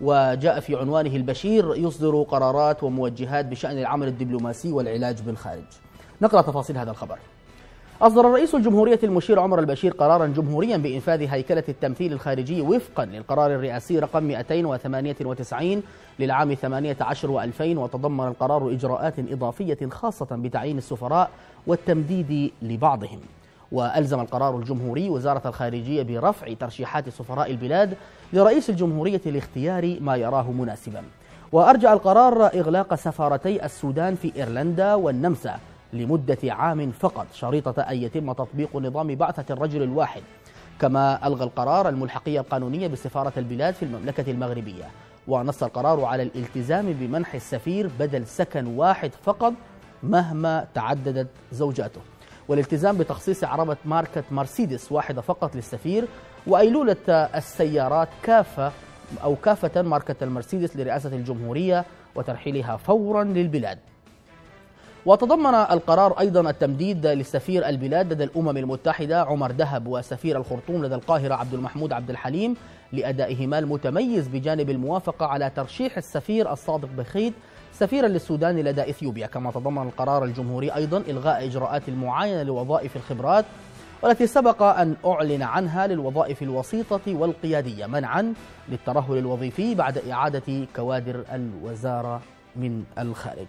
وجاء في عنوانه البشير يصدر قرارات وموجهات بشأن العمل الدبلوماسي والعلاج بالخارج نقرأ تفاصيل هذا الخبر أصدر رئيس الجمهورية المشير عمر البشير قرارا جمهوريا بإنفاذ هيكلة التمثيل الخارجي وفقا للقرار الرئاسي رقم 298 للعام 18 و2000 وتضمن القرار إجراءات إضافية خاصة بتعيين السفراء والتمديد لبعضهم وألزم القرار الجمهوري وزارة الخارجية برفع ترشيحات سفراء البلاد لرئيس الجمهورية لاختيار ما يراه مناسبا وأرجع القرار إغلاق سفارتي السودان في إيرلندا والنمسا لمدة عام فقط شريطة أن يتم تطبيق نظام بعثة الرجل الواحد كما ألغى القرار الملحقية القانونية بسفارة البلاد في المملكة المغربية ونص القرار على الالتزام بمنح السفير بدل سكن واحد فقط مهما تعددت زوجاته والالتزام بتخصيص عربة ماركة مرسيدس واحدة فقط للسفير وأيلولة السيارات كافة أو كافة ماركة المرسيدس لرئاسة الجمهورية وترحيلها فورا للبلاد وتضمن القرار أيضا التمديد لسفير البلاد لدى الأمم المتحدة عمر دهب وسفير الخرطوم لدى القاهرة عبد المحمود عبد الحليم لأدائهما المتميز بجانب الموافقة على ترشيح السفير الصادق بخيت سفيرا للسودان لدى إثيوبيا كما تضمن القرار الجمهوري أيضا إلغاء إجراءات المعاينة لوظائف الخبرات والتي سبق أن أعلن عنها للوظائف الوسيطة والقيادية منعا للترهل الوظيفي بعد إعادة كوادر الوزارة من الخارج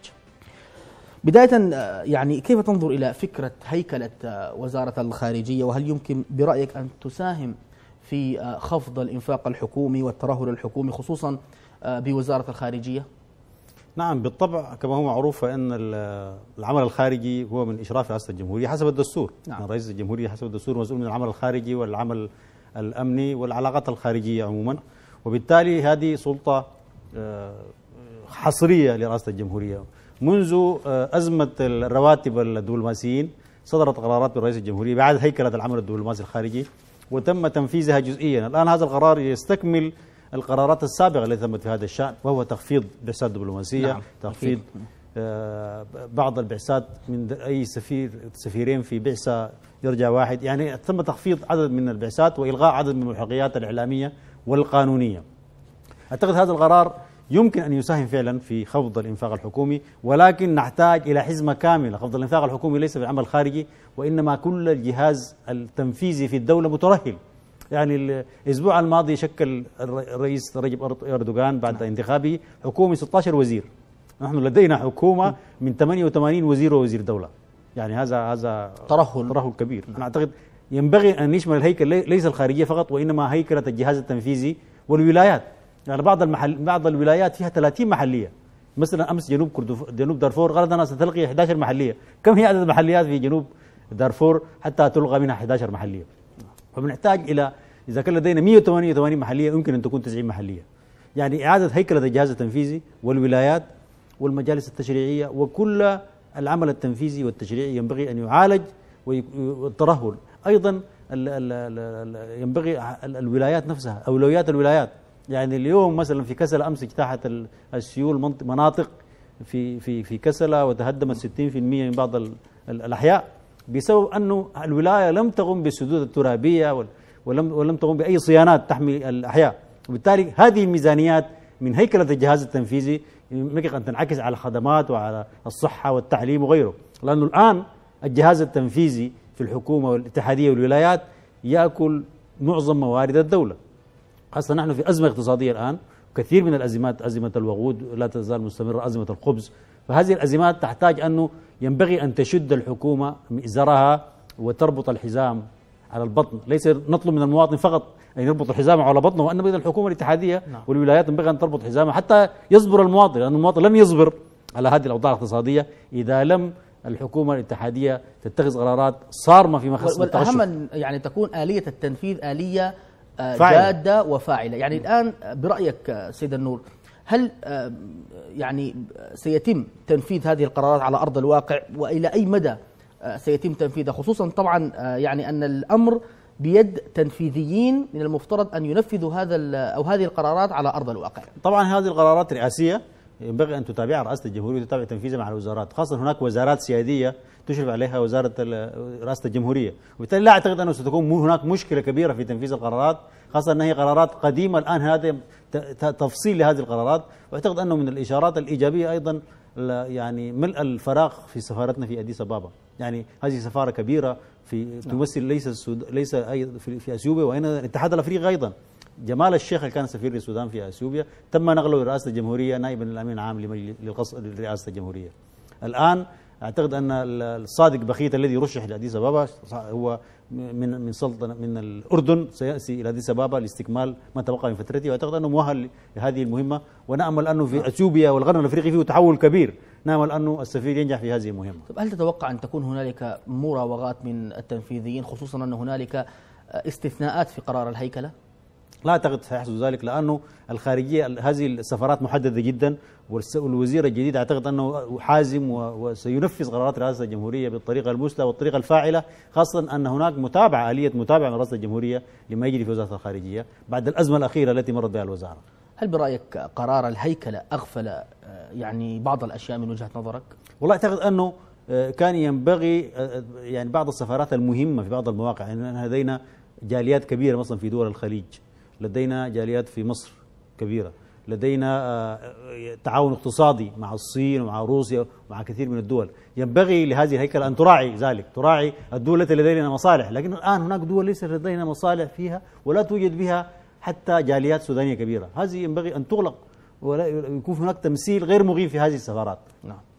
بداية آه، يعني كيف تنظر إلى فكرة هيكلة آه، وزارة الخارجية وهل يمكن برأيك أن تساهم في آه، خفض الإنفاق الحكومي والترهل الحكومي خصوصا بوزارة الخارجية؟ نعم بالطبع كما هو معروف فإن العمل الخارجي هو من إشراف رئاسة الجمهورية حسب الدستور نعم. يعني رئيس الجمهورية حسب الدستور مسؤول من العمل الخارجي والعمل الأمني والعلاقات الخارجية عموما وبالتالي هذه سلطة حصرية لرئاسة الجمهورية منذ آه، أزمة الرواتب الدبلوماسيين صدرت قرارات من رئيس الجمهورية بعد هيكلة العمل الدبلوماسي الخارجي وتم تنفيذها جزئيا الآن هذا القرار يستكمل القرارات السابقة التي تمت في هذا الشأن وهو تخفيض بعثات دبلوماسية نعم. تخفيض آه، بعض البعثات من أي سفير سفيرين في بعثة يرجع واحد يعني تم تخفيض عدد من البعثات وإلغاء عدد من الملحقيات الإعلامية والقانونية أعتقد هذا القرار يمكن أن يساهم فعلا في خفض الإنفاق الحكومي ولكن نحتاج إلى حزمة كاملة خفض الإنفاق الحكومي ليس بعمل خارجي وإنما كل الجهاز التنفيذي في الدولة مترهل يعني الأسبوع الماضي شكل الرئيس رجب أردوغان بعد نعم. انتخابه حكومة 16 وزير نحن لدينا حكومة من 88 وزير ووزير دولة يعني هذا هذا ترهل ترهل كبير نعم. أنا أعتقد ينبغي أن يشمل الهيكل ليس الخارجية فقط وإنما هيكلة الجهاز التنفيذي والولايات يعني بعض المحل بعض الولايات فيها 30 محليه مثلا امس جنوب كردف... جنوب دارفور قالت انا ستلغي 11 محليه كم هي عدد المحليات في جنوب دارفور حتى تلغى منها 11 محليه فبنحتاج الى اذا كان لدينا 188 محليه يمكن ان تكون 90 محليه يعني اعاده هيكله الجهاز التنفيذي والولايات والمجالس التشريعيه وكل العمل التنفيذي والتشريعي ينبغي ان يعالج والترهل ايضا ال ال ال ينبغي الولايات نفسها اولويات الولايات يعني اليوم مثلا في كسل امس اجتاحت السيول مناطق في في في كسلة وتهدمت 60% من بعض الاحياء بسبب انه الولايه لم تقم بالسدود الترابيه ولم ولم تقم باي صيانات تحمي الاحياء وبالتالي هذه الميزانيات من هيكله الجهاز التنفيذي يمكن ان تنعكس على الخدمات وعلى الصحه والتعليم وغيره لانه الان الجهاز التنفيذي في الحكومه والاتحاديه والولايات ياكل معظم موارد الدوله خاصة نحن في أزمة اقتصادية الآن كثير من الأزمات أزمة الوقود لا تزال مستمرة أزمة الخبز فهذه الأزمات تحتاج أنه ينبغي أن تشد الحكومة مئزرها وتربط الحزام على البطن ليس نطلب من المواطن فقط أن يربط الحزام على بطنه وأنما إذا الحكومة الاتحادية نعم. والولايات ينبغي أن تربط حزامها حتى يصبر المواطن لأن المواطن لن يصبر على هذه الأوضاع الاقتصادية إذا لم الحكومة الاتحادية تتخذ قرارات صارمة في مخصص والأهم يعني تكون آلية التنفيذ آلية جادة وفاعلة يعني الآن برأيك سيد النور هل آه، يعني سيتم تنفيذ هذه القرارات على أرض الواقع وإلى أي مدى آه، سيتم تنفيذها خصوصا طبعا آه، يعني أن الأمر بيد تنفيذيين من المفترض أن ينفذوا هذا أو هذه القرارات على أرض الواقع طبعا هذه القرارات رئاسية ينبغي أن تتابع رئاسة الجمهورية وتتابع تنفيذها مع الوزارات خاصة هناك وزارات سيادية تشرف عليها وزارة رئاسة الجمهورية وبالتالي لا أعتقد أنه ستكون هناك مشكلة كبيرة في تنفيذ القرارات خاصة أنها قرارات قديمة الآن هذا تفصيل لهذه القرارات وأعتقد أنه من الإشارات الإيجابية أيضا يعني ملء الفراغ في سفارتنا في أديس أبابا يعني هذه سفارة كبيرة في نعم. تمثل ليس السود... ليس في اثيوبيا وانما الاتحاد الافريقي ايضا جمال الشيخ اللي كان سفير للسودان في اثيوبيا تم نقله لرئاسه الجمهوريه نائبا الامين العام لرئاسه الجمهوريه الان اعتقد ان الصادق بخيت الذي رشح لاديس ابابا هو من من سلطنه من الاردن سياتي الى اديس ابابا لاستكمال ما تبقى من فترته واعتقد انه مؤهل لهذه المهمه ونامل انه في اثيوبيا والغرب الافريقي فيه تحول كبير نامل انه السفير ينجح في هذه المهمه. طب هل تتوقع ان تكون هنالك مراوغات من التنفيذيين خصوصا ان هنالك استثناءات في قرار الهيكله؟ لا أعتقد سيحصل ذلك لأنه الخارجية هذه السفرات محددة جدا والوزير الجديد أعتقد أنه حازم وسينفذ قرارات رئاسة الجمهورية بالطريقة المثلى والطريقة الفاعلة خاصة أن هناك متابعة آلية متابعة من رئاسة الجمهورية لما يجري في وزارة الخارجية بعد الأزمة الأخيرة التي مرت بها الوزارة هل برأيك قرار الهيكلة أغفل آه، يعني بعض الأشياء من وجهة نظرك؟ والله أعتقد أنه آه، كان ينبغي آه، يعني بعض السفارات المهمة في بعض المواقع يعني هدينا جاليات كبيرة مثلا في دول الخليج لدينا جاليات في مصر كبيرة لدينا آه، تعاون اقتصادي مع الصين ومع روسيا ومع كثير من الدول ينبغي لهذه الهيكل أن تراعي ذلك تراعي الدول التي لدينا مصالح لكن الآن هناك دول ليس لدينا مصالح فيها ولا توجد بها حتى جاليات سودانية كبيرة هذه ينبغي أن تغلق ويكون هناك تمثيل غير مغيب في هذه السفارات نعم